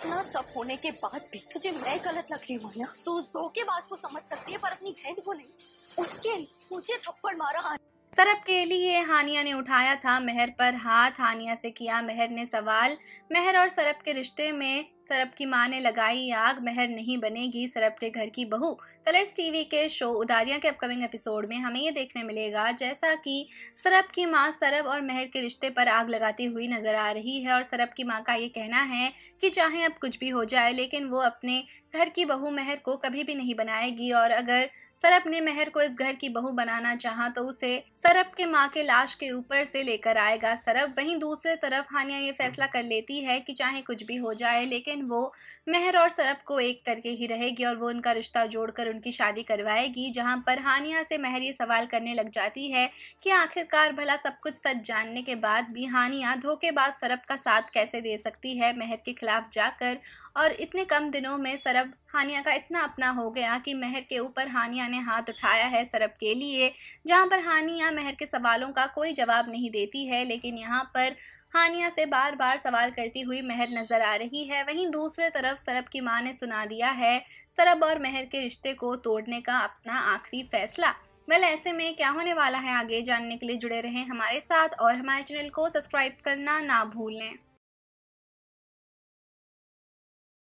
इतना सब होने के बाद भी तुझे मैं गलत लग रही हूँ ना तो उस बाद को समझ सकती है पर अपनी बहन को नहीं उसके मुझे थप्पड़ मारा हाँ। सरब के लिए हानिया ने उठाया था मेहर पर हाथ हानिया से किया मेहर ने सवाल मेहर और सरब के रिश्ते में सरप की मां ने लगाई आग मेहर नहीं बनेगी सरप के घर की बहू कलर्स टीवी के शो उदारिया के अपकमिंग एपिसोड में हमें ये देखने मिलेगा जैसा कि सरप की मां सरब और मेहर के रिश्ते पर आग लगाती हुई नजर आ रही है और सरब की मां का ये कहना है कि चाहे अब कुछ भी हो जाए लेकिन वो अपने घर की बहू मेहर को कभी भी नहीं बनाएगी और अगर सरप ने मेहर को इस घर की बहू बनाना चाहा तो उसे सरप के माँ के लाश के ऊपर से लेकर आएगा सरप वहीं दूसरे तरफ हानिया ये फैसला कर लेती है कि चाहे कुछ भी हो जाए लेकिन लेकिन वो मेहर और सरप को एक करके ही रहेगी और वो उनका रिश्ता जोड़कर उनकी शादी करवाएगी जहां पर हानिया से मेहर ये सवाल करने लग जाती है कि आखिरकार भला सब कुछ सच जानने के बाद भी हानिया धोखेबाज सरप का साथ कैसे दे सकती है मेहर के खिलाफ जाकर और इतने कम दिनों में सरब हानिया का इतना अपना हो गया कि मेहर के ऊपर हानिया ने हाथ उठाया है सरब के लिए जहाँ पर हानिया मेहर के सवालों का कोई जवाब नहीं देती है लेकिन यहाँ पर हानिया से बार बार सवाल करती हुई महर नजर आ रही है वहीं दूसरे तरफ सरब की माँ ने सुना दिया है सरब और महर के रिश्ते को तोड़ने का अपना आखिरी फैसला वेल ऐसे में क्या होने वाला है आगे जानने के लिए जुड़े रहें हमारे साथ और हमारे चैनल को सब्सक्राइब करना ना भूलें